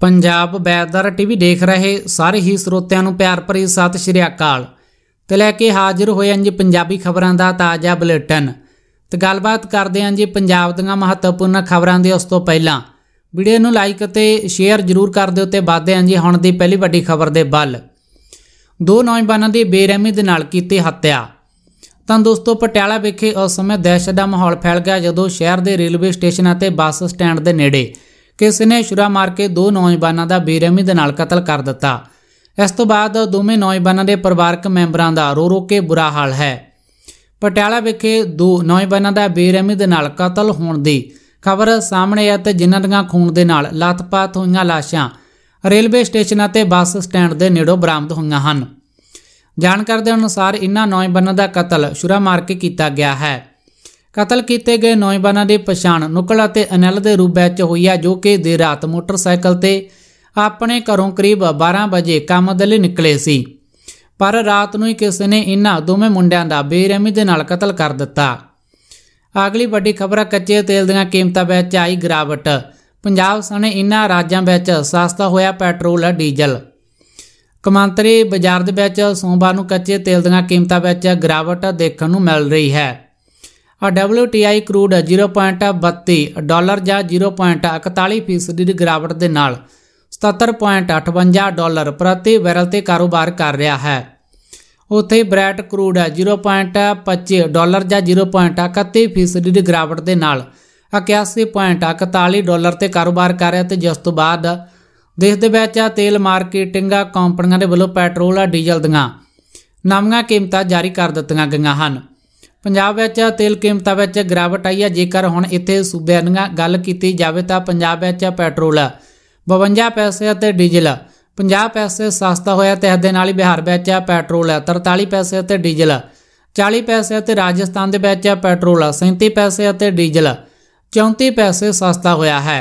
Punjab weather TV ਦੇਖ ਰਹੇ ਸਾਰੇ ਹੀ ਸਰੋਤਿਆਂ ਨੂੰ ਪਿਆਰ ਭਰੀ ਸਤਿ ਸ਼੍ਰੀ ਅਕਾਲ ਤੇ ਲੈ ਕੇ ਹਾਜ਼ਰ ਹੋਏ ਹਾਂ ਜੀ ਪੰਜਾਬੀ ਖਬਰਾਂ ਦਾ ਤਾਜ਼ਾ ਬੁਲੇਟਿਨ ਤੇ ਗੱਲਬਾਤ ਕਰਦੇ ਹਾਂ ਜੀ ਪੰਜਾਬ ਦੀਆਂ ਮਹੱਤਵਪੂਰਨ ਖਬਰਾਂ ਦੇ ਉਸ ਤੋਂ ਪਹਿਲਾਂ ਵੀਡੀਓ ਨੂੰ ਲਾਈਕ ਅਤੇ ਸ਼ੇਅਰ ਜ਼ਰੂਰ ਕਰ ਦਿਓ ਤੇ ਵਾਧੇ ਹਾਂ ਜੀ ਹੁਣ ਦੀ ਪਹਿਲੀ ਵੱਡੀ ਖਬਰ ਦੇ ਵੱਲ ਦੋ ਨੌਜਵਾਨਾਂ ਦੀ ਬੇਰਹਿਮੀ ਦੇ ਨਾਲ ਕੀਤੀ ਹੱਤਿਆ ਤਾਂ ਦੋਸਤੋ ਪਟਿਆਲਾ ਵਿਖੇ ਉਸ ਸਮੇਂ ਦਹਿਸ਼ਤ ਦਾ ਮਾਹੌਲ ਫੈਲ ਗਿਆ ਜਦੋਂ ਸ਼ਹਿਰ ਦੇ ਰੇਲਵੇ ਸਟੇਸ਼ਨ ਅਤੇ ਬੱਸ ਸਟੈਂਡ ਦੇ ਨੇੜੇ ਕਿਸੇ ਨੇ ਛੁਰਾ ਮਾਰ ਕੇ ਦੋ ਨੌਜਵਾਨਾਂ ਦਾ ਬੇਰਹਿਮੀ ਦੇ ਨਾਲ ਕਤਲ ਕਰ ਦਿੱਤਾ ਇਸ ਤੋਂ ਬਾਅਦ ਦੋਵੇਂ ਨੌਜਵਾਨਾਂ ਦੇ ਪਰਿਵਾਰਕ ਮੈਂਬਰਾਂ ਦਾ ਰੋ ਰੋ ਕੇ ਬੁਰਾ ਹਾਲ ਹੈ ਪਟਿਆਲਾ ਵਿਖੇ ਦੋ ਨੌਜਵਾਨਾਂ ਦਾ ਬੇਰਹਿਮੀ ਦੇ ਨਾਲ ਕਤਲ ਹੋਣ ਦੀ ਖਬਰ ਸਾਹਮਣੇ ਹੈ ਤੇ ਜਿਨ੍ਹਾਂ ਦੀਆਂ ਖੂਨ ਦੇ ਨਾਲ ਲਤਪਾਤ ਹੋਈਆਂ ਲਾਸ਼ਾਂ ਰੇਲਵੇ ਸਟੇਸ਼ਨ ਅਤੇ ਬੱਸ ਸਟੈਂਡ ਦੇ ਨੇੜੋਂ ਬਰਾਮਦ ਹੋਈਆਂ ਹਨ ਜਾਣਕਾਰੀ ਦੇ ਅਨੁਸਾਰ ਇਨ੍ਹਾਂ ਨੌਜਵਾਨਾਂ ਦਾ ਕਤਲ ਛੁਰਾ ਮਾਰ ਕੇ ਕੀਤਾ ਗਿਆ ਹੈ ਕਤਲ ਕੀਤੇ ਗਏ ਨੌਜਵਾਨਾਂ ਦੀ ਪਛਾਣ ਨੁਕਲ ਅਤੇ ਅਨਲ ਦੇ ਰੂਪ ਵਿੱਚ ਹੋਈ ਹੈ ਜੋ ਕਿ ਦੇ ਰਾਤ ਮੋਟਰਸਾਈਕਲ ਤੇ ਆਪਣੇ ਘਰੋਂ ਕਰੀਬ 12 ਵਜੇ ਕੰਮ ਦੇ ਲਈ ਨਿਕਲੇ ਸੀ ਪਰ ਰਾਤ ਨੂੰ ਹੀ ਕਿਸੇ ਨੇ ਇਹਨਾਂ ਦੋਵੇਂ ਮੁੰਡਿਆਂ ਦਾ ਬੇਰਹਿਮੀ ਦੇ ਨਾਲ ਕਤਲ ਕਰ ਦਿੱਤਾ ਅਗਲੀ ਵੱਡੀ ਖਬਰ ਕੱਚੇ ਤੇਲ ਦੀਆਂ ਕੀਮਤਾਂ ਵਿੱਚ ਆਈ ਗਿਰਾਵਟ ਪੰਜਾਬ ਸਣੇ ਇਹਨਾਂ ਰਾਜਾਂ ਵਿੱਚ ਸਸਤਾ ਹੋਇਆ ਪੈਟਰੋਲ ਡੀਜ਼ਲ ਕਮਾਂਤਰੀ ਬਾਜ਼ਾਰ ਦੇ ਵਿੱਚ ਸੋਮਵਾਰ ਨੂੰ ਕੱਚੇ ਤੇਲ ਦੀਆਂ ਕੀਮਤਾਂ ਵਿੱਚ ਗਿਰਾਵਟ ਦੇਖਣ ਨੂੰ ਮਿਲ ਰਹੀ ਹੈ WTI ਕਰੂਡ 0.32 ਡਾਲਰ ਜਾਂ 0.41 ਫੀਸਦੀ ਦੀ ਗਿਰਾਵਟ ਦੇ ਨਾਲ 77.58 ਡਾਲਰ ਪ੍ਰਤੀ ਬੈਰਲ ਤੇ ਕਾਰੋਬਾਰ ਕਰ ਰਿਹਾ ਹੈ ਉੱਥੇ ਬ੍ਰੈਟ ਕਰੂਡ 0.25 ਡਾਲਰ ਜਾਂ 0.31 ਫੀਸਦੀ ਦੀ ਗਿਰਾਵਟ ਦੇ ਨਾਲ 81.41 ਡਾਲਰ ਤੇ ਕਾਰੋਬਾਰ ਕਰ ਰਿਹਾ ਤੇ ਜਿਸ ਤੋਂ ਬਾਅਦ ਦੇਸ਼ ਦੇ ਵਿੱਚ ਤੇਲ ਮਾਰਕੀਟਿੰਗਾਂ ਕੰਪਨੀਆਂ ਦੇ ਵੱਲੋਂ ਪੈਟਰੋਲ ਆ ਡੀਜ਼ਲ ਦੀਆਂ ਨਵੀਆਂ ਕੀਮਤਾਂ ਜਾਰੀ ਕਰ ਦਿੱਤੀਆਂ ਗਈਆਂ ਹਨ ਪੰਜਾਬ ਵਿੱਚ ਤੇਲ ਕੀਮਤਾਂ ਵਿੱਚ ਗਿਰਾਵਟ ਆਈ ਹੈ ਜੇਕਰ ਹੁਣ ਇੱਥੇ ਸੂਬਿਆਂ ਦੀ ਗੱਲ ਕੀਤੀ ਜਾਵੇ ਤਾਂ ਪੰਜਾਬ ਵਿੱਚ ਪੈਟਰੋਲ 52 ਪੈਸੇ ਅਤੇ ਡੀਜ਼ਲ 50 ਪੈਸੇ ਸਸਤਾ ਹੋਇਆ ਤੇ ਇਸ ਦੇ ਨਾਲ ਹੀ ਬਿਹਾਰ ਵਿੱਚ ਪੈਟਰੋਲ 43 ਪੈਸੇ ਅਤੇ ਡੀਜ਼ਲ 40 ਪੈਸੇ ਅਤੇ ਰਾਜਸਥਾਨ ਦੇ ਵਿੱਚ ਪੈਟਰੋਲ 37 ਪੈਸੇ ਅਤੇ ਡੀਜ਼ਲ 34 ਪੈਸੇ ਸਸਤਾ ਹੋਇਆ ਹੈ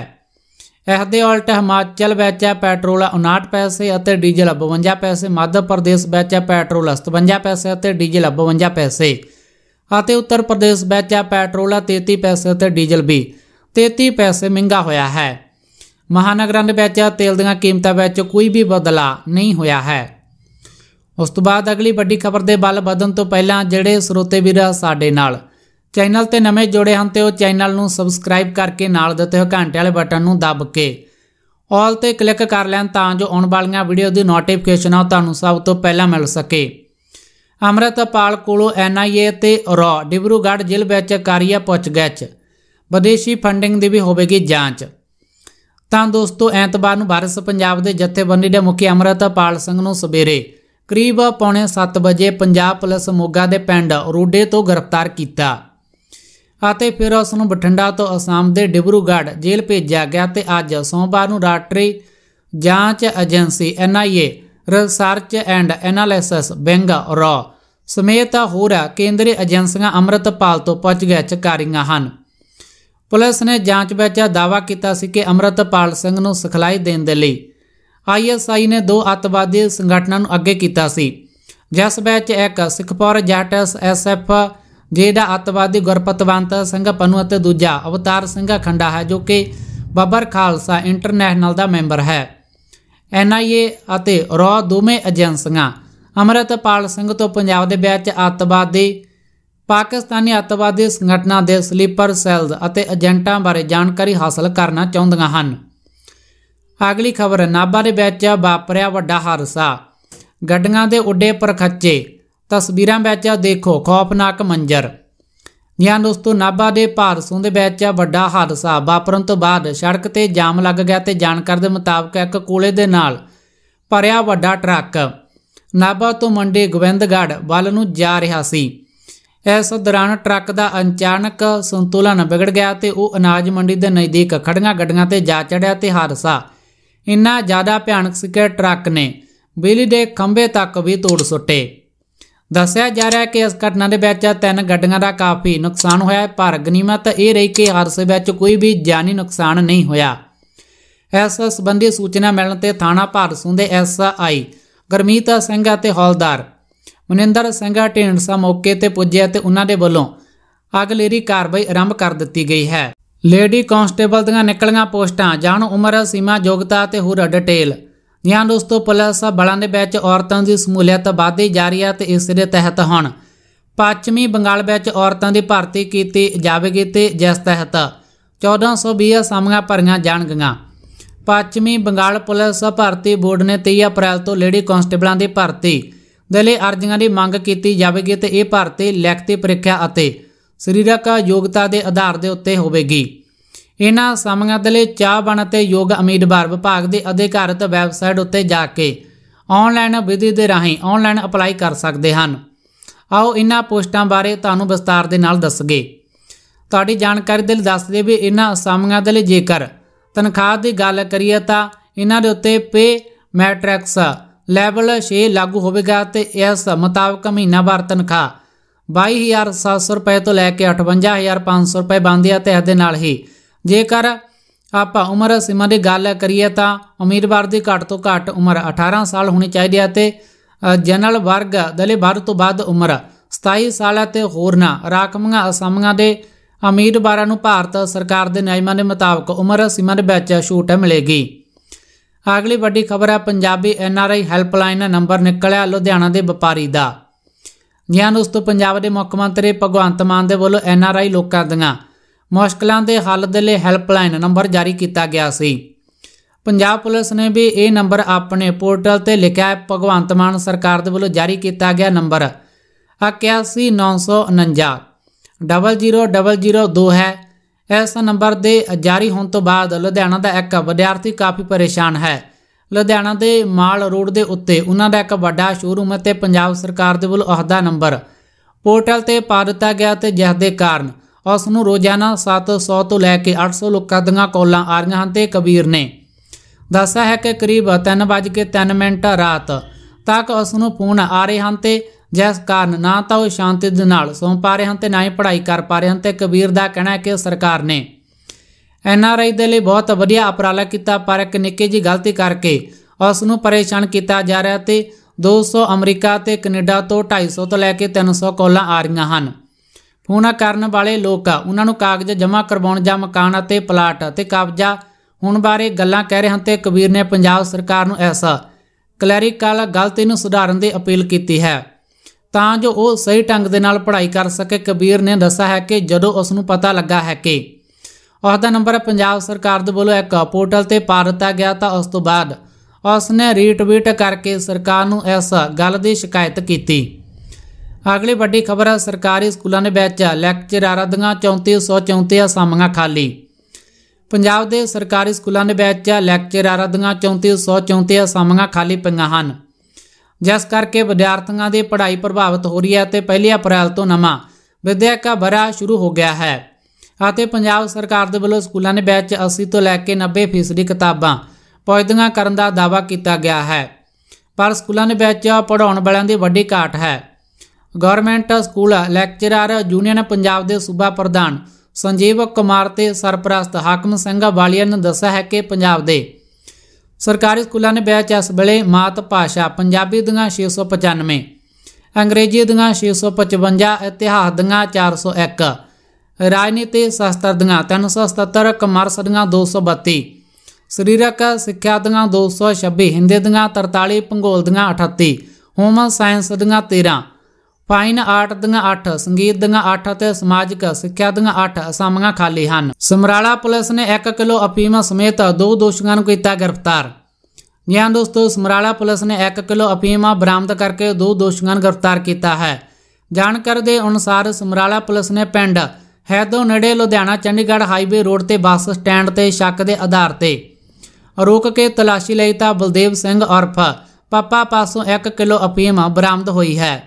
ਇਸ ਦੇ ਉਲਟ ਹਿਮਾਚਲ ਵਿੱਚ ਪੈਟਰੋਲ 59 ਪੈਸੇ ਅਤੇ ਡੀਜ਼ਲ 52 ਪੈਸੇ ਮੱਧ ਪ੍ਰਦੇਸ਼ ਵਿੱਚ ਪੈਟਰੋਲ 57 ਪੈਸੇ ਅਤੇ ਡੀਜ਼ਲ 52 ਪੈਸੇ ਅਤੇ ਉੱਤਰ ਪ੍ਰਦੇਸ਼ ਵਿੱਚ ਪੈਟਰੋਲ 33 ਪੈਸੇ ਤੇ ਡੀਜ਼ਲ ਵੀ 33 ਪੈਸੇ ਮਹਿੰਗਾ ਹੋਇਆ ਹੈ ਮਹਾਨਗਰਾਂ ਦੇ ਵਿੱਚ ਤੇਲ ਦੀਆਂ ਕੀਮਤਾਂ ਵਿੱਚ ਕੋਈ ਵੀ ਬਦਲਾ ਨਹੀਂ ਹੋਇਆ ਹੈ ਉਸ ਤੋਂ ਬਾਅਦ ਅਗਲੀ ਵੱਡੀ ਖਬਰ ਦੇ ਵੱਲ ਵਧਣ ਤੋਂ ਪਹਿਲਾਂ ਜਿਹੜੇ ਸਰੋਤੇ ਵੀਰ ਸਾਡੇ ਨਾਲ ਚੈਨਲ ਤੇ ਨਵੇਂ ਜੁੜੇ ਹਨ ਤੇ ਉਹ ਚੈਨਲ ਨੂੰ ਸਬਸਕ੍ਰਾਈਬ ਕਰਕੇ ਨਾਲ ਦਿੱਤੇ ਹੋਏ ਘੰਟੇ ਵਾਲੇ ਬਟਨ ਨੂੰ ਦਬ ਕੇ ਆਲ ਤੇ ਕਲਿੱਕ ਕਰ ਲੈਣ ਤਾਂ ਜੋ ਆਉਣ ਵਾਲੀਆਂ ਵੀਡੀਓ ਦੀ ਨੋਟੀਫਿਕੇਸ਼ਨ ਤੁਹਾਨੂੰ ਸਭ ਤੋਂ ਪਹਿਲਾਂ ਮਿਲ ਸਕੇ ਅਮਰਤਪਾਲ ਕੋਲੋਂ ਐਨਆਈਏ ਤੇ ਰੋ ਡਿਬਰੂਗੜ੍ਹ ਜ਼ਿਲ੍ਹੇ ਵਿੱਚ ਕਾਰਿਆ ਪੁੱਛ ਗਿੱਛ ਵਿਦੇਸ਼ੀ ਫੰਡਿੰਗ ਦੀ ਵੀ ਹੋਵੇਗੀ ਜਾਂਚ ਤਾਂ ਦੋਸਤੋ ਐਤਵਾਰ ਨੂੰ ਭਾਰਤ ਪੰਜਾਬ ਦੇ ਜਥੇਬੰਦੀ ਦੇ ਮੁਖੀ ਅਮਰਤਪਾਲ ਸਿੰਘ ਨੂੰ ਸਵੇਰੇ ਕਰੀਬ ਪੌਣੇ 7 ਵਜੇ ਪੰਜਾਬ ਪੁਲਿਸ ਮੋਗਾ ਦੇ ਪਿੰਡ ਰੋਡੇ ਤੋਂ ਗ੍ਰਿਫਤਾਰ ਕੀਤਾ ਅਤੇ ਫਿਰ ਉਸ ਨੂੰ ਬਠਿੰਡਾ ਤੋਂ ਅਸਾਮ ਦੇ ਡਿਬਰੂਗੜ੍ਹ ਜੇਲ੍ਹ ਭੇਜਿਆ ਗਿਆ ਤੇ ਅੱਜ ਸੋਮਵਾਰ ਨੂੰ ਰਾਸ਼ਟਰੀ ਜਾਂਚ agency NIA research and analysis wing ਰੋ ਸਮੇਤ ਹੋਰ ਕੇਂਦਰੀ ਏਜੰਸੀਆਂ ਅਮਰਤਪਾਲ ਤੋਂ ਪੁੱਛ ਕਰ ਰਹੀਆਂ ਹਨ ਪੁਲਿਸ ਨੇ ਜਾਂਚ ਵਿੱਚ ਦਾਵਾ ਕੀਤਾ ਸੀ ਕਿ ਅਮਰਤਪਾਲ ਸਿੰਘ ਨੂੰ ਸਖਲਾਈ ਦੇਣ ਦੇ ਲਈ ਆਈਐਸਆਈ ਨੇ ਦੋ ਅਤਵਾਦੀ ਸੰਗਠਨਾਂ ਨੂੰ ਅੱਗੇ ਕੀਤਾ ਸੀ ਜਿਸ ਵਿੱਚ ਇੱਕ ਸਿੱਖਪੁਰ ਜੱਟ ਐਸਐਫ ਜਿਹਦਾ ਅਤਵਾਦੀ ਗੁਰਪਤਵੰਤ ਸਿੰਘ ਪਨੂ ਅਤੇ ਦੂਜਾ ਅਵਤਾਰ ਸਿੰਘ ਖੰਡਾ ਹੈ ਜੋ ਕਿ ਬਾਬਰ ਖਾਲਸਾ ਇੰਟਰਨੈਸ਼ਨਲ ਦਾ ਮੈਂਬਰ ਹੈ ਐਨਆਈਏ ਅਤੇ ਰੌ ਦੋਵੇਂ ਏਜੰਸੀਆਂ ਅਮਰਤਪਾਲ ਸਿੰਘ ਤੋਂ ਪੰਜਾਬ ਦੇ ਵਿੱਚ ਅੱਤਵਾਦੀ ਪਾਕਿਸਤਾਨੀ ਅੱਤਵਾਦੀ ਸੰਗਠਨਾਂ ਦੇ ਸਲੀਪਰ ਸੈਲਜ਼ ਅਤੇ ਏਜੰਟਾਂ ਬਾਰੇ ਜਾਣਕਾਰੀ ਹਾਸਲ ਕਰਨਾ ਚਾਹੁੰਦੀਆਂ ਹਨ ਅਗਲੀ ਖਬਰ ਨਾਬਾ ਦੇ ਵਿੱਚ ਵਾਪਰਿਆ ਵੱਡਾ ਹਾਦਸਾ ਗੱਡੀਆਂ ਦੇ ਉੱਡੇ ਪਰਖੱਚੇ ਤਸਵੀਰਾਂ ਵਿੱਚ ਦੇਖੋ ਖੌਫਨਾਕ ਮੰਜ਼ਰ ਜਾਂ ਦੋਸਤੋ ਨਾਭਾ ਦੇ ਭਾਰਸੋਂ ਦੇ ਵਿੱਚ ਵੱਡਾ ਹਾਦਸਾ ਵਾਪਰਨ ਤੋਂ ਬਾਅਦ ਸੜਕ ਤੇ ਜਾਮ ਲੱਗ ਗਿਆ ਤੇ ਜਾਣਕਾਰ ਦੇ ਮੁਤਾਬਕ ਇੱਕ ਕੋਲੇ ਦੇ ਨਾਲ ਭਰਿਆ ਵੱਡਾ ਟਰੱਕ ਨਾਭਾ ਤੋਂ ਮੰਡੀ ਗਵਿੰਦਗੜ ਵੱਲ ਨੂੰ ਜਾ ਰਿਹਾ ਸੀ ਇਸ ਦੌਰਾਨ ਟਰੱਕ ਦਾ ਅਚਾਨਕ ਸੰਤੁਲਨ ਵਿਗੜ ਗਿਆ ਤੇ ਉਹ ਅਨਾਜ ਮੰਡੀ ਦੇ ਨਜ਼ਦੀਕ ਖੜੀਆਂ ਗੱਡੀਆਂ ਤੇ ਜਾ ਚੜਿਆ ਤੇ ਹਾਦਸਾ ਇੰਨਾ ਜ਼ਿਆਦਾ ਭਿਆਨਕ ਸੀ ਕਿ ਟਰੱਕ ਨੇ ਬਿਜਲੀ ਦੇ ਖੰਭੇ ਤੱਕ ਵੀ ਤੋੜ ਸੁੱਟੇ ਦੱਸਿਆ ਜਾ ਰਿਹਾ ਹੈ ਕਿ ਇਸ ਘਟਨਾ ਦੇ ਵਿੱਚ ਤਿੰਨ ਗੱਡੀਆਂ ਦਾ ਕਾਫੀ ਨੁਕਸਾਨ ਹੋਇਆ ਹੈ ਪਰ ਗਨੀਮਤ ਇਹ ਰਹੀ ਕਿ ਹਾਦਸੇ ਵਿੱਚ ਕੋਈ ਵੀ ਜਾਨੀ ਨੁਕਸਾਨ ਨਹੀਂ ਹੋਇਆ ਇਸ ਸੰਬੰਧੀ ਸੂਚਨਾ ਮਿਲਣ ਤੇ ਥਾਣਾ ਭਾਰਸੂ ਦੇ ਐਸਆਈ ਗਰਮੀਤ ਸਿੰਘ ਅਤੇ ਹੌਲਦਾਰ ਮਨਿੰਦਰ ਸਿੰਘ ਢੇਂਡਸਾ ਮੌਕੇ ਤੇ ਪੁੱਜੇ ਅਤੇ ਉਹਨਾਂ ਦੇ ਵੱਲੋਂ ਅਗਲੇਰੀ ਕਾਰਵਾਈ ਆਰੰਭ ਕਰ ਦਿੱਤੀ ਗਈ ਹੈ ਲੇਡੀ ਕਾਂਸਟੇਬਲ ਦੀਆਂ ਨਿਕਲੀਆਂ ਪੋਸਟਾਂ ਜਾਣ ਉਮਰ ਸੀਮਾ ਯੋਗਤਾ ਅਤੇ ਹੋਰ ਡਿਟੇਲ ਜਾਂ ਹਾਂ ਦੋਸਤੋ ਪੁਲਿਸ ਬਲਾਂ ਦੇ ਵਿੱਚ ਔਰਤਾਂ ਦੀ ਸਮੂਲੀਅਤ ਵਾਧੇ ਜਾ ਰਹੀ ਹੈ ਤੇ ਇਸ ਦੇ ਤਹਿਤ ਹੁਣ ਪੱਛਮੀ ਬੰਗਾਲ ਵਿੱਚ ਔਰਤਾਂ ਦੀ ਭਰਤੀ ਕੀਤੀ ਜਾਵੇਗੀ ਤੇ ਜਿਸ ਤਹਿਤ 1420 ਸਾਮੀਆਂ ਭਰੀਆਂ ਜਾਣਗੀਆਂ ਪੱਛਮੀ ਬੰਗਾਲ ਪੁਲਿਸ ਭਰਤੀ ਬੋਰਡ ਨੇ 23 ਅਪ੍ਰੈਲ ਤੋਂ ਲੇਡੀ ਕਾਂਸਟੇਬਲਾਂ ਦੀ ਭਰਤੀ ਦੇ ਲਈ ਅਰਜ਼ੀਆਂ ਦੀ ਮੰਗ ਕੀਤੀ ਜਾਵੇਗੀ ਤੇ ਇਹ ਭਰਤੀ ਲਿਖਤੀ ਪ੍ਰੀਖਿਆ ਅਤੇ ਸਰੀਰਕ ਯੋਗਤਾ ਦੇ ਆਧਾਰ ਦੇ ਉੱਤੇ ਹੋਵੇਗੀ ਇਹਨਾਂ ਸਾਮੀਆਂ ਦੇ ਲਈ ਬਣ ਅਤੇ ਯੋਗ ਉਮੀਦਵਾਰ ਵਿਭਾਗ ਦੇ ਅਧਿਕਾਰਤ ਵੈਬਸਾਈਟ ਉੱਤੇ ਜਾ ਕੇ ਆਨਲਾਈਨ ਵਿਧੀ ਦੇ ਰਾਹੀਂ ਆਨਲਾਈਨ ਅਪਲਾਈ ਕਰ ਸਕਦੇ ਹਨ ਆਓ ਇਹਨਾਂ ਪੋਸਟਾਂ ਬਾਰੇ ਤੁਹਾਨੂੰ ਵਿਸਤਾਰ ਦੇ ਨਾਲ ਦੱਸਗੇ ਤੁਹਾਡੀ ਜਾਣਕਾਰੀ ਦੇ ਲਈ ਦੱਸ ਦੇ ਵੀ ਇਹਨਾਂ ਸਾਮੀਆਂ ਦੇ ਲਈ ਜੇਕਰ ਤਨਖਾਹ ਦੀ ਗੱਲ ਕਰੀਏ ਤਾਂ ਇਹਨਾਂ ਦੇ ਉੱਤੇ ਪੇ ਮੈਟ੍ਰਿਕਸ ਲੈਵਲ 6 ਲਾਗੂ ਹੋਵੇਗਾ ਤੇ ਇਸ ਮੁਤਾਬਕ ਮਹੀਨਾਵਾਰ ਤਨਖਾਹ 22700 ਰੁਪਏ ਤੋਂ ਲੈ ਕੇ 58500 ਰੁਪਏ ਬਣਦੀ ਹੈ ਤੇ ਇਸ ਦੇ ਨਾਲ ਹੀ ਜੇਕਰ ਆਪਾਂ ਉਮਰ ਸੀਮਾ ਦੀ ਗੱਲ ਕਰੀਏ ਤਾਂ ਉਮੀਦਵਾਰ ਦੀ ਘੱਟ ਤੋਂ ਘੱਟ ਉਮਰ 18 ਸਾਲ ਹੋਣੀ ਚਾਹੀਦੀ ਹੈ ਤੇ ਜਨਰਲ ਵਰਗ ਦਲੇ ਬਾਰ ਤੋਂ ਬਾਅਦ ਉਮਰ 27 ਸਾਲ ਅਤੇ ਹੋਰਨਾ ਰਾਕਮੀਆਂ ਅਸਾਮੀਆਂ ਦੇ ਉਮੀਦਵਾਰਾਂ ਨੂੰ ਭਾਰਤ ਸਰਕਾਰ ਦੇ ਨਿਯਮਾਂ ਦੇ ਮੁਤਾਬਕ ਉਮਰ ਸੀਮਾ ਦੇ ਵਿੱਚ ਛੂਟ ਮਿਲੇਗੀ ਅਗਲੀ ਵੱਡੀ ਖਬਰ ਹੈ Punjabi N R I helpline number ਨਿਕਲਿਆ ਲੁਧਿਆਣਾ ਦੇ ਵਪਾਰੀ ਦਾ ਗਿਆਨ ਉਸ ਤੋਂ ਪੰਜਾਬ ਦੇ ਮੁੱਖ ਮੰਤਰੀ ਭਗਵੰਤ ਮਾਨ ਦੇ ਵੱਲੋਂ ਐਨ ਆਰ ਆਈ ਲੋਕਾਂ ਦੀਆਂ ਮੁਸ਼ਕਲਾਂ ਦੇ ਹੱਲ ਦੇ ਲਈ ਹੈਲਪਲਾਈਨ ਨੰਬਰ ਜਾਰੀ ਕੀਤਾ ਗਿਆ ਸੀ ਪੰਜਾਬ ਪੁਲਿਸ ਨੇ ਵੀ ਇਹ ਨੰਬਰ ਆਪਣੇ ਪੋਰਟਲ ਤੇ ਲਿਖਿਆ ਹੈ ਭਗਵੰਤ ਮਾਨ ਸਰਕਾਰ ਦੇ ਵੱਲੋਂ ਜਾਰੀ ਕੀਤਾ ਗਿਆ ਨੰਬਰ 81949 00002 ਹੈ ਇਸ ਨੰਬਰ ਦੇ ਜਾਰੀ ਹੋਣ ਤੋਂ ਬਾਅਦ ਲੁਧਿਆਣਾ ਦਾ ਇੱਕ ਵਿਦਿਆਰਥੀ ਕਾਫੀ ਪਰੇਸ਼ਾਨ ਹੈ ਲੁਧਿਆਣਾ ਦੇ ਮਾਲ ਰੋਡ ਦੇ ਉੱਤੇ ਉਹਨਾਂ ਦਾ ਇੱਕ ਵੱਡਾ ਸ਼ੋਰੂਮ ਹੈ ਤੇ ਪੰਜਾਬ ਸਰਕਾਰ ਦੇ ਵੱਲੋਂ ਅਹਦਾ ਨੰਬਰ ਪੋਰਟਲ ਤੇ ਪਾ ਦਿੱਤਾ ਗਿਆ ਤੇ ਜਿਸ ਦੇ ਕਾਰਨ ਉਸ ਨੂੰ ਰੋਜ਼ਾਨਾ 700 ਤੋਂ ਲੈ ਕੇ 800 ਲੋਕਾਂ ਦੀਆਂ ਕਾਲਾਂ ਆ ਰਹੀਆਂ ਹਨ ਤੇ ਕਬੀਰ ਨੇ ਦੱਸਿਆ ਹੈ ਕਿ ਕਰੀਬ 3:03 ਮਿੰਟ ਰਾਤ ਤੱਕ ਉਸ ਨੂੰ ਫੋਨ ਆ ਰਹੇ ਹਨ ਤੇ ਜਿਸ ਕਾਰਨ ਨਾ ਤਾਂ ਉਹ ਸ਼ਾਂਤੀ ਦੇ ਨਾਲ ਸੌਂ ਪਾ ਰਹੇ ਹਨ ਤੇ ਨਾ ਹੀ ਪੜ੍ਹਾਈ ਕਰ ਪਾ ਰਹੇ ਹਨ ਤੇ ਕਬੀਰ ਦਾ ਕਹਿਣਾ ਹੈ ਕਿ ਸਰਕਾਰ ਨੇ ਐਨ ਆਰ ਆਈ ਦੇ ਲਈ ਬਹੁਤ ਵਧੀਆ ਉਪਰਾਲਾ ਕੀਤਾ ਪਰ ਇੱਕ ਨਿੱਕੀ ਜੀ ਗਲਤੀ ਕਰਕੇ ਉਸ ਨੂੰ ਪਰੇਸ਼ਾਨ ਕੀਤਾ ਜਾ ਰਿਹਾ ਤੇ 200 ਅਮਰੀਕਾ ਤੇ ਕੈਨੇਡਾ ਤੋਂ 250 ਤੋਂ ਲੈ ਕੇ 300 ਕਾਲਾਂ ਆ ਰਹੀਆਂ ਹਨ ਹੋਣਾ ਕਰਨ ਵਾਲੇ ਲੋਕ ਆ ਉਹਨਾਂ ਨੂੰ ਕਾਗਜ਼ ਜਮ੍ਹਾਂ ਕਰਵਾਉਣ ਜਾਂ ਮਕਾਨ ਅਤੇ ਪਲਾਟ ਅਤੇ ਕਬਜ਼ਾ ਹੁਣ ਬਾਰੇ ਗੱਲਾਂ ਕਹਿ ਰਹੇ ਹਨ ਤੇ ਕਬੀਰ ਨੇ ਪੰਜਾਬ ਸਰਕਾਰ ਨੂੰ ਐਸਾ ਕਲੈਰੀਕਲ ਗਲਤੀ ਨੂੰ ਸੁਧਾਰਨ ਦੀ ਅਪੀਲ ਕੀਤੀ ਹੈ ਤਾਂ ਜੋ ਉਹ ਸਹੀ ਢੰਗ ਦੇ ਨਾਲ ਪੜ੍ਹਾਈ ਕਰ ਸਕੇ ਕਬੀਰ ਨੇ ਦੱਸਿਆ ਹੈ ਕਿ ਜਦੋਂ ਉਸ ਨੂੰ ਪਤਾ ਲੱਗਾ ਹੈ ਕਿ ਉਸ ਦਾ ਨੰਬਰ ਪੰਜਾਬ ਸਰਕਾਰ ਦੇ ਵੱਲੋਂ ਇੱਕ ਪੋਰਟਲ ਤੇ ਪਾ ਦਿੱਤਾ ਗਿਆ ਤਾਂ ਉਸ ਤੋਂ ਬਾਅਦ ਉਸ ਨੇ ਰੀਟਵੀਟ ਕਰਕੇ ਸਰਕਾਰ ਨੂੰ ਇਸ ਗੱਲ ਦੀ ਸ਼ਿਕਾਇਤ ਕੀਤੀ ਅਗਲੀ ਵੱਡੀ ਖਬਰ ਹੈ ਸਰਕਾਰੀ ਸਕੂਲਾਂ ਦੇ ਵਿੱਚ ਲੈਕਚਰਾਰਾਂ ਦੀਆਂ 3434 ਅਸਾਮੀਆਂ ਖਾਲੀ ਪੰਜਾਬ ਦੇ ਸਰਕਾਰੀ ਸਕੂਲਾਂ ਦੇ ਵਿੱਚ ਲੈਕਚਰਾਰਾਂ ਦੀਆਂ 3434 ਅਸਾਮੀਆਂ ਖਾਲੀ ਪਈਆਂ ਹਨ ਜਿਸ ਕਰਕੇ ਵਿਦਿਆਰਥੀਆਂ ਦੀ ਪੜ੍ਹਾਈ ਪ੍ਰਭਾਵਿਤ ਹੋ ਰਹੀ ਹੈ ਤੇ 1 ਅਪ੍ਰੈਲ ਤੋਂ ਨਵਾਂ ਵਿਦਿਆਕ ਭਰਾ ਸ਼ੁਰੂ ਹੋ ਗਿਆ ਹੈ ਅਤੇ ਪੰਜਾਬ ਸਰਕਾਰ ਦੇ ਵੱਲੋਂ ਸਕੂਲਾਂ ਦੇ ਵਿੱਚ 80 ਤੋਂ ਲੈ ਕੇ 90% ਕਿਤਾਬਾਂ ਪੌਦਿਆਂ ਕਰਨ ਦਾ ਦਾਅਵਾ ਕੀਤਾ ਗਿਆ ਹੈ ਪਰ ਸਕੂਲਾਂ ਦੇ ਵਿੱਚ ਪੜਾਉਣ ਵਾਲਿਆਂ ਦੀ ਵੱਡੀ ਘਾਟ ਹੈ government school lecturer union Punjab ਦੇ ਸੂਬਾ ਪ੍ਰਧਾਨ ਸੰਜੀਵ ਕੁਮਾਰ ਤੇ ਸਰਪ੍ਰਸਤ ਹਾਕਮ ਸਿੰਘ ਵਾਲੀਆ ਨੇ ਦੱਸਿਆ ਹੈ ਕਿ ਪੰਜਾਬ ਦੇ ਸਰਕਾਰੀ ਸਕੂਲਾਂ ਨੇ ਬੈਚ ਇਸ ਵੇਲੇ ਮਾਤ ਭਾਸ਼ਾ ਪੰਜਾਬੀ ਦੀਆਂ 695 ਅੰਗਰੇਜ਼ੀ ਦੀਆਂ 655 ਇਤਿਹਾਸ ਦੀਆਂ 401 ਰਾਜਨੀਤੀ ਸ਼ਾਸਤਰ ਦੀਆਂ 377 ਕਮਰਸ ਦੀਆਂ 232 ਸਰੀਰਕ ਸਿੱਖਿਆ ਦੀਆਂ 226 ਹਿੰਦੀ ਦੀਆਂ 43 ਭੂਗੋਲ ਦੀਆਂ 38 ਹੋਮ ਸਾਇੰਸ ਦੀਆਂ 13 ਫਾਈਨ ਆਰਟ ਦੀਆਂ 8 ਸੰਗੀਤ ਦੀਆਂ 8 ਅਤੇ ਸਮਾਜਿਕ ਸਿੱਖਿਆ ਦੀਆਂ 8 ਅਸਾਮੀਆਂ ਖਾਲੀ ਹਨ ਸਮਰਾਲਾ ਪੁਲਿਸ ਨੇ 1 ਕਿਲੋ ਅਫੀਮ ਸਮੇਤ ਦੋ ਦੋਸ਼ੀਆਂ ਨੂੰ ਕੀਤਾ ਗ੍ਰਿਫਤਾਰ ਗਿਆਨ ਦੋਸਤੋ ਸਮਰਾਲਾ ਪੁਲਿਸ ਨੇ 1 ਕਿਲੋ ਅਫੀਮ ਬਰਾਮਦ ਕਰਕੇ ਦੋ ਦੋਸ਼ੀਆਂ ਨੂੰ ਗ੍ਰਿਫਤਾਰ ਕੀਤਾ ਹੈ ਜਾਣਕਾਰੀ ਦੇ ਅਨੁਸਾਰ ਸਮਰਾਲਾ ਪੁਲਿਸ ਨੇ ਪਿੰਡ ਹੈਦੋ ਨੇੜੇ ਲੁਧਿਆਣਾ ਚੰਡੀਗੜ੍ਹ ਹਾਈਵੇ ਰੋਡ ਤੇ ਬੱਸ ਸਟੈਂਡ ਤੇ ਸ਼ੱਕ ਦੇ ਆਧਾਰ ਤੇ ਰੋਕ ਕੇ ਤਲਾਸ਼ੀ ਲਈ ਤਾਂ ਬਲਦੇਵ ਸਿੰਘ ਉਰਫ ਪਾਪਾ ਪਾਸੋਂ 1 ਕਿਲੋ ਅਫੀਮ ਬਰਾਮਦ ਹੋਈ ਹੈ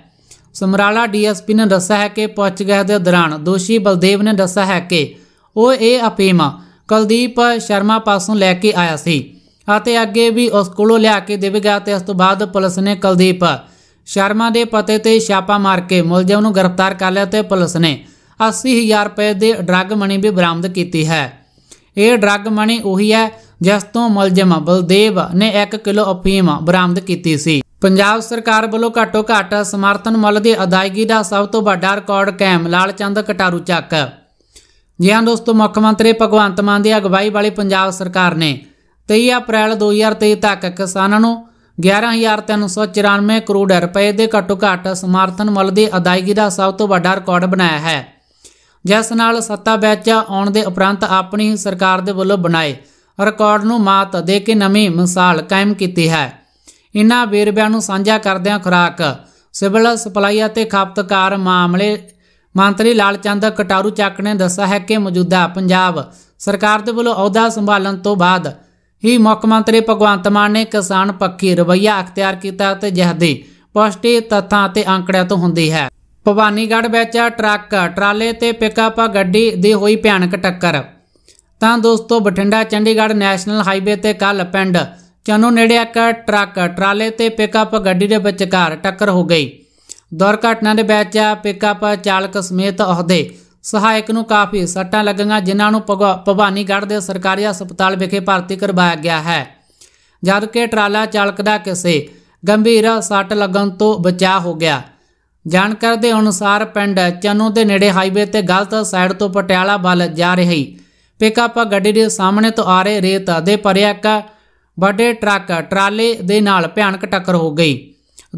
ਸਮਰਾਲਾ ਡੀਐਸਪੀ ਨੇ ਦੱਸਿਆ ਹੈ ਕਿ ਪੁੱਛਗਿੱਛ ਦੇ ਦੌਰਾਨ ਦੋਸ਼ੀ ਬਲਦੇਵ ਨੇ ਦੱਸਿਆ ਹੈ ਕਿ ਉਹ ਇਹ ਅਫੀਮ ਕੁਲਦੀਪ ਸ਼ਰਮਾ ਪਾਸੋਂ ਲੈ ਕੇ ਆਇਆ ਸੀ ਅਤੇ ਅੱਗੇ ਵੀ ਉਸ ਕੋਲੋਂ ਲਿਆ ਕੇ ਗਿਆ ਤੇ ਉਸ ਤੋਂ ਬਾਅਦ ਪੁਲਿਸ ਨੇ ਕੁਲਦੀਪ ਸ਼ਰਮਾ ਦੇ ਪਤੇ ਤੇ ਛਾਪਾ ਮਾਰ ਕੇ ਮੁਲਜ਼ਮ ਨੂੰ ਗ੍ਰਿਫਤਾਰ ਕਰ ਲਿਆ ਤੇ ਪੁਲਿਸ ਨੇ 80000 ਰੁਪਏ ਦੇ ਡਰੱਗ ਮਨੀ ਵੀ ਬਰਾਮਦ ਕੀਤੀ ਹੈ ਇਹ ਡਰੱਗ ਮਨੀ ਉਹੀ ਹੈ ਜਿਸ ਤੋਂ ਮਲਜਮ ਬਲਦੇਵ ਨੇ 1 ਕਿਲੋ ਅਫੀਮ ਬਰਾਮਦ ਕੀਤੀ ਸੀ ਪੰਜਾਬ ਸਰਕਾਰ ਵੱਲੋਂ ਘੱਟੋ ਘੱਟ ਸਮਰਥਨ ਮੁੱਲ ਦੀ ਅਦਾਇਗੀ ਦਾ ਸਭ ਤੋਂ ਵੱਡਾ ਰਿਕਾਰਡ ਕਾਇਮ ਚੰਦ ਕਟਾਰੂ ਚੱਕ ਜੀ ਹਾਂ ਦੋਸਤੋ ਮੁੱਖ ਮੰਤਰੀ ਭਗਵੰਤ ਮਾਨ ਦੀ ਅਗਵਾਈ ਵਾਲੀ ਪੰਜਾਬ ਸਰਕਾਰ ਨੇ 23 ਅਪ੍ਰੈਲ 2023 ਤੱਕ ਕਿਸਾਨਾਂ ਨੂੰ 11394 ਕਰੋੜ ਰੁਪਏ ਦੇ ਘੱਟੋ ਘੱਟ ਸਮਰਥਨ ਮੁੱਲ ਦੀ ਅਦਾਇਗੀ ਦਾ ਸਭ ਤੋਂ ਵੱਡਾ ਰਿਕਾਰਡ ਬਣਾਇਆ ਹੈ ਜਿਸ ਨਾਲ ਸੱਤਾ ਵਿੱਚ ਆਉਣ ਦੇ ਉਪਰੰਤ ਆਪਣੀ ਸਰਕਾਰ ਦੇ ਵੱਲੋਂ ਬਣਾਏ ਰਿਕਾਰਡ ਨੂੰ ਮਾਤ ਦੇ ਕੇ ਨਵੀਂ ਮਿਸਾਲ ਕਾਇਮ ਕੀਤੀ ਹੈ ਇਨ੍ਹਾਂ ਵੇਰਵਿਆਂ ਨੂੰ ਸਾਂਝਾ ਕਰਦਿਆਂ ਖੁਰਾਕ ਸਿਵਲ ਸਪਲਾਈ ਅਤੇ ਖਪਤਕਾਰ ਮਾਮਲੇ ਮੰਤਰੀ ਲਾਲਚੰਦ ਕਟਾਰੂ ਚੱਕ ਨੇ ਦੱਸਿਆ ਹੈ ਕਿ ਮੌਜੂਦਾ ਪੰਜਾਬ ਸਰਕਾਰ ਦੇ ਵੱਲੋਂ ਅਹੁਦਾ ਸੰਭਾਲਣ ਤੋਂ ਬਾਅਦ ਹੀ ਮੁੱਖ ਮੰਤਰੀ ਭਗਵੰਤ ਮਾਨ ਨੇ ਕਿਸਾਨ ਪੱਖੀ ਰਵਈਆ ਅਖਤਿਆਰ ਕੀਤਾ ਤੇ ਜਹਦੀ ਪੁਸ਼ਟੀ ਤੱਥਾਂ ਅਤੇ ਅੰਕੜਿਆਂ ਤੋਂ ਹੁੰਦੀ ਹੈ ਭਵਾਨੀਗੜ੍ਹ ਵਿੱਚ ਟਰੱਕ ਟਰਾਲੇ ਤੇ ਪਿਕਅਪ ਗੱਡੀ ਦੀ ਹੋਈ ਭਿਆਨਕ ਟੱਕਰ ਤਾਂ ਦੋਸਤੋ ਬਠਿੰਡਾ ਚੰਡੀਗੜ੍ਹ ਨੈਸ਼ਨਲ ਹਾਈਵੇ ਤੇ ਕੱਲ ਪਿੰਡ ਚਨੋ ਨੇੜੇ ਇੱਕ ਟਰੱਕ ਟਰਾਲੇ ਤੇ ਪਿਕਅਪ ਗੱਡੀ ਦੇ ਵਿਚਕਾਰ ਟੱਕਰ ਹੋ ਗਈ ਦੁਰਘਟਨਾ ਦੇ ਵਿੱਚ ਪਿਕਅਪ ਚਾਲਕ ਸਮੇਤ ਉਹਦੇ ਸਹਾਇਕ ਨੂੰ ਕਾਫੀ ਸੱਟਾਂ ਲੱਗੀਆਂ ਜਿਨ੍ਹਾਂ ਨੂੰ ਭਵਾਨੀਗੜ੍ਹ ਦੇ ਸਰਕਾਰੀ ਹਸਪਤਾਲ ਵਿਖੇ ਭਰਤੀ ਕਰਵਾਇਆ ਗਿਆ ਹੈ ਜਦ ਕਿ ਟਰਾਲਾ ਚਾਲਕ ਦਾ ਕਿਸੇ ਗੰਭੀਰ ਸੱਟ ਲੱਗਣ ਤੋਂ ਬਚਾ ਹੋ ਗਿਆ ਜਾਣਕਾਰੀ ਦੇ ਅਨੁਸਾਰ ਪਿੰਡ ਚਨੋ ਦੇ ਨੇੜੇ ਹਾਈਵੇ ਤੇ ਗਲਤ ਸਾਈਡ ਤੋਂ ਪਟਿਆਲਾ ਵੱਲ ਜਾ ਰਹੀ ਪਿਕਅਪ ਗੱਡੀ ਦੇ ਸਾਹਮਣੇ ਤੋਂ ਆ ਰਹੇ ਰੇਤ ਦੇ ਪਰਿਆ ਇੱਕ ਵੱਡੇ ਟਰੱਕ ਟਰਾਲੇ ਦੇ ਨਾਲ ਭਿਆਨਕ ਟੱਕਰ ਹੋ ਗਈ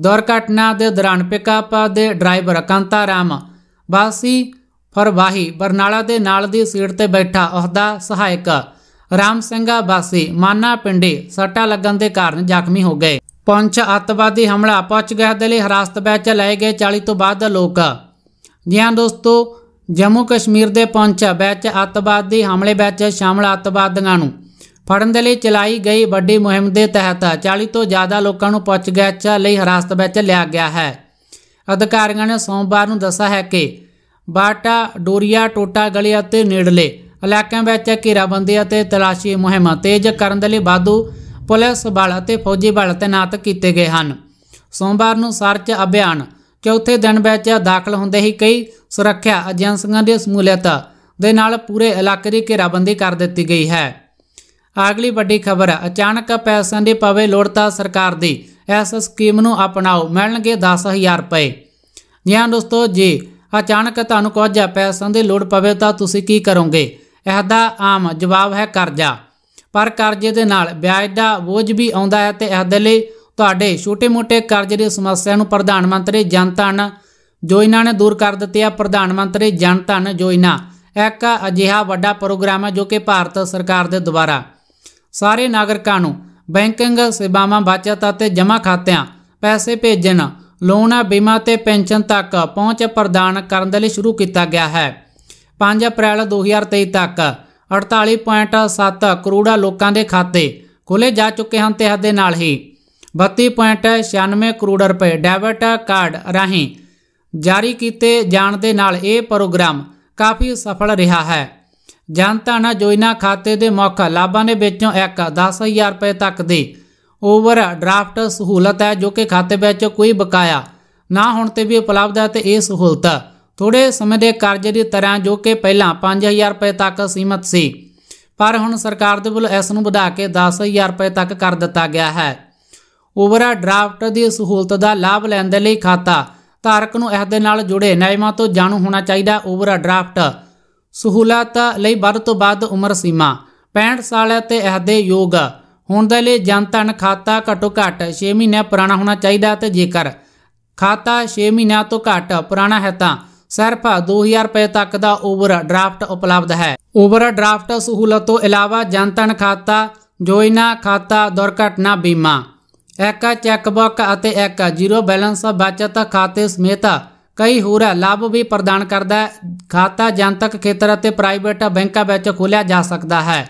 ਦੁਰਘਟਨਾ ਦੇ ਦੌਰਾਨ ਪਿਕਅਪ ਦੇ ਡਰਾਈਵਰ ਕਾਂਤਾ ਰਾਮ ਵਾਸੀ ਫਰਵਾਹੀ ਬਰਨਾਲਾ ਦੇ ਨਾਲ ਦੀ ਸੀਟ ਤੇ ਬੈਠਾ ਉਹਦਾ ਸਹਾਇਕ ਰਾਮ ਸਿੰਘਾ ਵਾਸੀ ਮਾਨਾ ਪਿੰਡੇ ਸੱਟਾ ਲੱਗਣ ਦੇ ਕਾਰਨ ਜ਼ਖਮੀ ਹੋ ਗਏ ਪੰਚ ਅੱਤਵਾਦੀ ਹਮਲਾ ਪਹੁੰਚ ਗਿਆ ਦੇ ਲਈ ਹਰਾਸਤ ਵਿੱਚ ਲਏ ਗਏ 40 ਤੋਂ ਵੱਧ ਲੋਕ ਜਿਹਾਂ ਦੋਸਤੋ ਜੰਮੂ ਕਸ਼ਮੀਰ ਦੇ ਪਹੁੰਚਾ ਵਿੱਚ ਅੱਤਵਾਦੀ ਹਮਲੇ ਵਿੱਚ ਸ਼ਾਮਲ ਅੱਤਵਾਦੀਆਂ ਨੂੰ ਫੜਨ ਦੇ ਲਈ ਚਲਾਈ ਗਈ ਵੱਡੀ ਮੁਹਿੰਮ ਦੇ ਤਹਿਤ 40 ਤੋਂ ਜ਼ਿਆਦਾ ਲੋਕਾਂ ਨੂੰ ਪੁੱਛਗਿੱਛ ਲਈ ਹਰਾਸਤ ਵਿੱਚ ਲਿਆ ਗਿਆ ਹੈ ਅਧਿਕਾਰੀਆਂ ਨੇ ਸੋਮਵਾਰ ਨੂੰ ਦੱਸਿਆ ਹੈ ਕਿ ਬਾਟਾ ਡੋਰੀਆ ਟੋਟਾ ਗਲੀ ਅਤੇ ਨੇੜਲੇ ਇਲਾਕਿਆਂ ਵਿੱਚ ਘੇਰਾਬੰਦੀ ਅਤੇ ਤਲਾਸ਼ੀ ਮੁਹਿੰਮ ਤੇਜ਼ ਕਰਨ ਦੇ ਲਈ ਬਾਦੂ ਪੁਲਿਸ ਬਲ ਅਤੇ ਫੌਜੀ ਬਲ ਤੈਨਾਤ ਕੀਤੇ ਗਏ ਹਨ ਸੋਮਵਾਰ ਨੂੰ ਸਰਚ ਅਭਿਆਨ ਚੌਥੇ ਦਿਨ ਵਿੱਚ ਦਾਖਲ ਹੁੰਦੇ ਹੀ ਕਈ ਸੁਰੱਖਿਆ ਏਜੰਸੀਆਂ ਦੀ ਸਮੂਲਿਅਤ ਦੇ ਨਾਲ ਪੂਰੇ ਇਲਾਕੇ ਦੀ ਘੇਰਾਬੰਦੀ ਕਰ ਦਿੱਤੀ ਗਈ ਹੈ ਅਗਲੀ ਵੱਡੀ ਖਬਰ ਅਚਾਨਕ ਪੈਸਿਆਂ ਦੀ ਪਵੇ ਲੋੜ ਤਾਂ ਸਰਕਾਰ ਦੀ ਇਸ ਸਕੀਮ ਨੂੰ ਅਪਣਾਓ ਮਿਲਣਗੇ 10000 ਰੁਪਏ ਜੀ ਹਾਂ ਦੋਸਤੋ ਜੀ ਅਚਾਨਕ ਤੁਹਾਨੂੰ ਕੁਝ ਪੈਸਿਆਂ ਦੀ ਲੋੜ ਪਵੇ ਤਾਂ ਤੁਸੀਂ ਕੀ ਕਰੋਗੇ ਇਹਦਾ ਆਮ ਜਵਾਬ ਹੈ ਕਰਜ਼ਾ ਪਰ ਕਰਜ਼ੇ ਦੇ ਨਾਲ ਵਿਆਜ ਦਾ ਬੋਝ ਵੀ ਆਉਂਦਾ ਹੈ ਤੇ ਇਹਦੇ ਲਈ ਤੁਹਾਡੇ ਛੋਟੇ-ਮੋਟੇ ਕਰਜ਼ੇ ਦੀ ਸਮੱਸਿਆ ਨੂੰ ਪ੍ਰਧਾਨ ਮੰਤਰੀ ਜਨ ਧਨ ਯੋਜਨਾ ਨੇ ਦੂਰ ਕਰ ਦਿੱਤੀ ਹੈ ਪ੍ਰਧਾਨ ਮੰਤਰੀ ਜਨ ਧਨ ਯੋਜਨਾ ਇੱਕ ਅਜਿਹਾ ਵੱਡਾ ਪ੍ਰੋਗਰਾਮ ਹੈ ਜੋ ਕਿ ਭਾਰਤ ਸਰਕਾਰ ਦੇ ਦੁਆਰਾ ਸਾਰੇ ਨਾਗਰਿਕਾਂ ਨੂੰ ਬੈਂਕਿੰਗ ਸੇਵਾਵਾਂ ਬਚਤ ਅਤੇ ਜਮ੍ਹਾਂ ਖਾਤਿਆਂ ਪੈਸੇ ਭੇਜਣ ਲੋਨਾਂ ਬੀਮਾ ਤੇ ਪੈਨਸ਼ਨ ਤੱਕ ਪਹੁੰਚ ਪ੍ਰਦਾਨ ਕਰਨ ਦੇ ਲਈ ਸ਼ੁਰੂ ਕੀਤਾ ਗਿਆ ਹੈ 5 ਅਪ੍ਰੈਲ 2023 ਤੱਕ 48.7 ਕਰੋੜਾ ਲੋਕਾਂ ਦੇ ਖਾਤੇ ਖੋਲੇ ਜਾ ਚੁੱਕੇ ਹਨ ਤੇ ਹੱਦੇ ਨਾਲ ਹੀ 32.96 ਕਰੋੜ ਰੁਪਏ ਡੈਬਿਟ ਕਾਰਡ ਰਾਹੀਂ ਜਾਰੀ ਕੀਤੇ ਜਾਣ ਦੇ ਨਾਲ ਇਹ ਪ੍ਰੋਗਰਾਮ ਕਾਫੀ ਸਫਲ ਰਿਹਾ ਹੈ ਨਾਲ ਯੋਜਨਾ ਖਾਤੇ ਦੇ ਮੁੱਖ ਲਾਭਾਂ ਦੇ ਵਿੱਚੋਂ ਇੱਕ 10000 ਰੁਪਏ ਤੱਕ ਦੀ ਓਵਰ ਡਰਾਫਟ ਸਹੂਲਤ ਹੈ ਜੋ ਕਿ ਖਾਤੇ ਵਿੱਚ ਕੋਈ ਬਕਾਇਆ ਨਾ ਹੋਣ ਤੇ ਵੀ ਉਪਲਬਧ ਹੈ ਤੇ ਇਹ ਸਹੂਲਤ ਥੋੜੇ ਸਮੇਂ ਦੇ ਕਰਜ਼ੇ ਦੀ ਤਰ੍ਹਾਂ ਜੋ ਕਿ ਪਹਿਲਾਂ 5000 ਰੁਪਏ ਤੱਕ ਸੀਮਤ ਸੀ ਪਰ ਹੁਣ ਸਰਕਾਰ ਦੇ ਵੱਲੋਂ ਇਸ ਨੂੰ ਵਧਾ ਕੇ 10000 ਰੁਪਏ ਤੱਕ ਕਰ ਦਿੱਤਾ ਗਿਆ ਹੈ ਓਵਰਡਰਾਫਟ ਡਰਾਫਟ ਦੀ ਸਹੂਲਤ ਦਾ ਲਾਭ ਲੈਣ ਦੇ ਲਈ ਖਾਤਾ ਧਾਰਕ ਨੂੰ ਇਸ ਦੇ ਨਾਲ ਜੁੜੇ ਨਿਯਮਾਂ ਤੋਂ ਜਾਣੂ ਹੋਣਾ ਚਾਹੀਦਾ ਓਵਰਾ ਡਰਾਫਟ ਸਹੂਲਤ ਲਈ ਵੱਧ ਤੋਂ ਵੱਧ ਉਮਰ ਸੀਮਾ 65 ਸਾਲ ਤੇ ਇਸ ਦੇ ਯੋਗ ਹੋਣ ਦੇ ਲਈ ਜਨਤਨ ਖਾਤਾ ਘੱਟੋ ਘੱਟ 6 ਮਹੀਨੇ ਪੁਰਾਣਾ ਹੋਣਾ ਚਾਹੀਦਾ ਤੇ ਜੇਕਰ ਖਾਤਾ 6 ਮਹੀਨਿਆਂ ਤੋਂ ਘੱਟ ਪੁਰਾਣਾ ਹੈ ਤਾਂ ਸਿਰਫ 2000 ਰੁਪਏ ਤੱਕ ਦਾ ਓਵਰ ਡਰਾਫਟ ਉਪਲਬਧ ਹੈ ਓਵਰ ਡਰਾਫਟ ਸਹੂਲਤ ਤੋਂ ਇਲਾਵਾ ਜਨਤਨ ਖਾਤਾ ਜੋਇਨਾ ਖਾਤਾ ਦੁਰਘਟਨਾ ਬੀਮਾ ਇੱਕ ਚੈੱਕਬੁੱਕ ਅਤੇ ਇੱਕ ਜ਼ੀਰੋ ਬੈਲੈਂਸ ਬਚਤ ਖਾਤੇ ਸਮੇਤ ਕਈ ਹੋਰ ਲਾਭ ਵੀ ਪ੍ਰਦਾਨ ਕਰਦਾ ਹੈ ਖਾਤਾ ਜਨਤਕ ਖੇਤਰ ਅਤੇ ਪ੍ਰਾਈਵੇਟ ਬੈਂਕਾਂ ਵਿੱਚ ਖੋਲਿਆ ਜਾ ਸਕਦਾ ਹੈ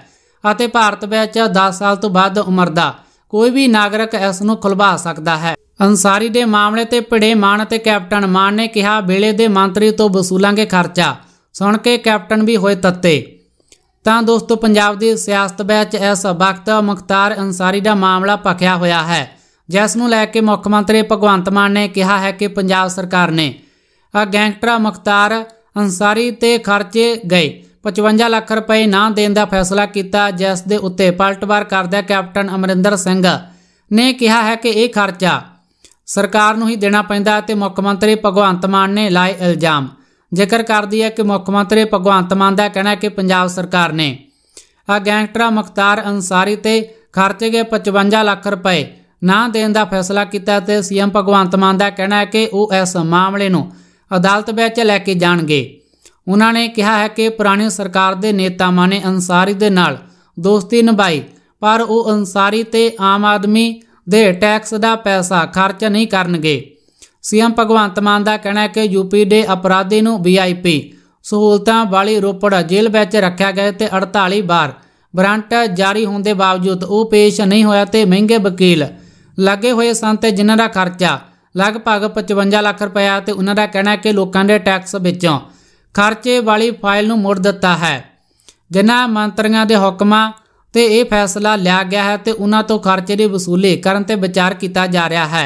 ਅਤੇ ਭਾਰਤ ਵਿੱਚ 10 ਸਾਲ ਤੋਂ ਵੱਧ ਉਮਰ ਦਾ ਕੋਈ ਵੀ ਨਾਗਰਿਕ ਇਸ ਨੂੰ ਖੁਲਵਾ ਸਕਦਾ ਹੈ ਅੰਸਾਰੀ ਦੇ ਮਾਮਲੇ ਤੇ ਭਿੜੇ ਮਾਨ ਤੇ ਕੈਪਟਨ ਮਾਨ ਨੇ ਕਿਹਾ ਵੇਲੇ ਦੇ ਮੰਤਰੀ ਤੋਂ ਵਸੂਲਾਂਗੇ ਖਰਚਾ ਸੁਣ ਕੇ ਕੈਪਟਨ ਵੀ ਹੋਏ ਤੱਤੇ ਤਾਂ ਦੋਸਤੋ ਪੰਜਾਬ ਦੇ ਸਿਆਸਤ ਵਿੱਚ ਇਸ ਵਕਤ ਮੁਖਤਾਰ ਅंसारी ਦਾ ਮਾਮਲਾ ਪਖਿਆ ਹੋਇਆ ਹੈ ਜਿਸ ਨੂੰ ਲੈ ਕੇ ਮੁੱਖ ਮੰਤਰੀ ਭਗਵੰਤ ਮਾਨ ਨੇ ਕਿਹਾ ਹੈ ਕਿ ਪੰਜਾਬ ਸਰਕਾਰ ਨੇ ਆ ਗੈਂਗਟਰਾ ਮੁਖਤਾਰ ਅंसारी ਤੇ ਖਰਚੇ ਗਏ 55 ਲੱਖ ਰੁਪਏ ਨਾ ਦੇਣ ਦਾ ਫੈਸਲਾ ਕੀਤਾ ਜਿਸ ਦੇ ਉੱਤੇ ਪਲਟਵਾਰ ਕਰਦਿਆ ਕੈਪਟਨ ਅਮਰਿੰਦਰ ਸਿੰਘ ਨੇ ਕਿਹਾ ਹੈ ਕਿ ਇਹ ਖਰਚਾ ਸਰਕਾਰ ਨੂੰ ਹੀ ਦੇਣਾ ਪੈਂਦਾ ਤੇ ਮੁੱਖ ਮੰਤਰੀ ਭਗਵੰਤ ਮਾਨ ਨੇ ਲਾਏ ਇਲਜ਼ਾਮ ਜ਼ਿਕਰ ਕਰਦੀ ਹੈ ਕਿ ਮੁੱਖ ਮੰਤਰੀ ਭਗਵੰਤ ਮਾਨ ਦਾ ਕਹਿਣਾ ਹੈ ਕਿ ਪੰਜਾਬ ਸਰਕਾਰ ਨੇ ਆ ਗੈਂਗਟਰਾ ਮੁਖਤਾਰ ਅਨਸਾਰੀ ਤੇ ਖਰਚੇ ਗਏ 55 ਲੱਖ ਰੁਪਏ ਨਾ ਦੇਣ ਦਾ ਫੈਸਲਾ ਕੀਤਾ ਤੇ ਸੀਐਮ ਭਗਵੰਤ ਮਾਨ ਦਾ ਕਹਿਣਾ ਹੈ ਕਿ ਉਹ ਇਸ ਮਾਮਲੇ ਨੂੰ ਅਦਾਲਤ ਵਿੱਚ ਲੈ ਕੇ ਜਾਣਗੇ ਉਹਨਾਂ ਨੇ ਕਿਹਾ ਹੈ ਕਿ ਪੁਰਾਣੀ ਸਰਕਾਰ ਦੇ ਨੇਤਾ ਮਾਨੇ ਅਨਸਾਰੀ ਦੇ ਨਾਲ ਦੋਸਤੀ ਨਿਭਾਈ ਪਰ ਉਹ ਅਨਸਾਰੀ ਤੇ ਆਮ ਆਦਮੀ ਦੇ ਟੈਕਸ ਦਾ ਪੈਸਾ ਖਰਚ ਨਹੀਂ ਕਰਨਗੇ ਸੀਐਮ ਭਗਵੰਤ ਮਾਨ ਦਾ ਕਹਿਣਾ ਹੈ ਕਿ ਯੂਪੀ ਦੇ ਅਪਰਾਧੀ ਨੂੰ ਵੀਆਈਪੀ ਸਹੂਲਤਾਂ ਵਾਲੀ ਰੋਪੜ ਜੇਲ੍ਹ ਵਿੱਚ ਰੱਖਿਆ ਗਿਆ ਤੇ 48 ਵਾਰ ਵਾਰੰਟ ਜਾਰੀ ਹੋਣ ਦੇ ਬਾਵਜੂਦ ਉਹ ਪੇਸ਼ ਨਹੀਂ ਹੋਇਆ ਤੇ ਮਹਿੰਗੇ ਵਕੀਲ ਲੱਗੇ ਹੋਏ ਸਨ ਤੇ ਜਿਨ੍ਹਾਂ ਦਾ ਖਰਚਾ ਲਗਭਗ 55 ਲੱਖ ਰੁਪਇਆ ਤੇ ਉਹਨਾਂ ਦਾ ਕਹਿਣਾ ਹੈ ਕਿ ਲੋਕਾਂ ਦੇ ਟੈਕਸ ਵਿੱਚੋਂ ਖਰਚੇ ਵਾਲੀ ਫਾਈਲ ਨੂੰ ਮੋੜ ਦਿੱਤਾ ਹੈ ਜਿਨ੍ਹਾਂ ਮੰਤਰੀਆਂ ਦੇ ਹੁਕਮਾਂ ਤੇ ਇਹ ਫੈਸਲਾ ਲਿਆ ਗਿਆ ਹੈ ਤੇ ਉਹਨਾਂ ਤੋਂ ਖਰਚੇ ਦੀ ਵਸੂਲੀ ਕਰਨ ਤੇ ਵਿਚਾਰ ਕੀਤਾ ਜਾ ਰਿਹਾ ਹੈ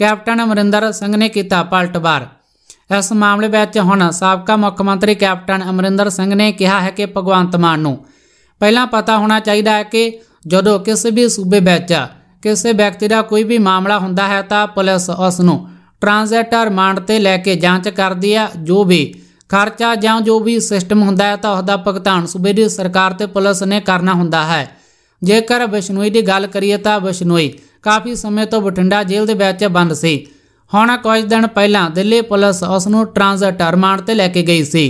ਕੈਪਟਨ ਅਮਰਿੰਦਰ ਸਿੰਘ ਨੇ ਕੀਤਾ ਪਲਟਵਾਰ ਇਸ ਮਾਮਲੇ ਵਿੱਚ ਹੁਣ ਸਾਬਕਾ ਮੁੱਖ ਮੰਤਰੀ ਕੈਪਟਨ ਅਮਰਿੰਦਰ ਸਿੰਘ ਨੇ ਕਿਹਾ ਹੈ ਕਿ ਭਗਵੰਤ ਮਾਨ ਨੂੰ ਪਹਿਲਾਂ ਪਤਾ ਹੋਣਾ ਚਾਹੀਦਾ ਹੈ ਕਿ ਜਦੋਂ ਕਿਸੇ ਵੀ ਸੂਬੇ ਵਿੱਚ ਕਿਸੇ ਵਿਅਕਤੀ ਦਾ ਕੋਈ ਵੀ ਮਾਮਲਾ ਹੁੰਦਾ ਹੈ ਤਾਂ ਪੁਲਿਸ ਉਸ ਨੂੰ ਟ੍ਰਾਂਜ਼ੈਕਟਰ ਰਿਮਾਂਡ ਤੇ ਲੈ ਕੇ ਜਾਂਚ ਕਰਦੀ ਹੈ ਜੋ ਵੀ ਖਰਚਾ ਜਾਂ ਜੋ ਵੀ ਸਿਸਟਮ ਹੁੰਦਾ ਹੈ ਤਾਂ ਉਸ ਦਾ ਭੁਗਤਾਨ ਸੂਬੇ ਦੀ ਸਰਕਾਰ ਤੇ ਪੁਲਿਸ ਨੇ ਕਰਨਾ ਹੁੰਦਾ ਹੈ ਜੇਕਰ ਬਿਸ਼ਨੋਈ ਦੀ ਗੱਲ ਕਰੀਏ ਤਾਂ ਬਿਸ਼ਨੋਈ ਕਾਫੀ ਸਮੇਂ ਤੋਂ ਬਠਿੰਡਾ ਜੇਲ੍ਹ ਦੇ ਵਿੱਚ ਬੰਦ ਸੀ ਹੁਣ ਕੁਝ ਦਿਨ ਪਹਿਲਾਂ ਦਿੱਲੀ ਪੁਲਿਸ ਉਸ ਨੂੰ ਟ੍ਰਾਂਜ਼ਿਟ ਰਿਮਾਂਡ ਤੇ ਲੈ ਕੇ ਗਈ ਸੀ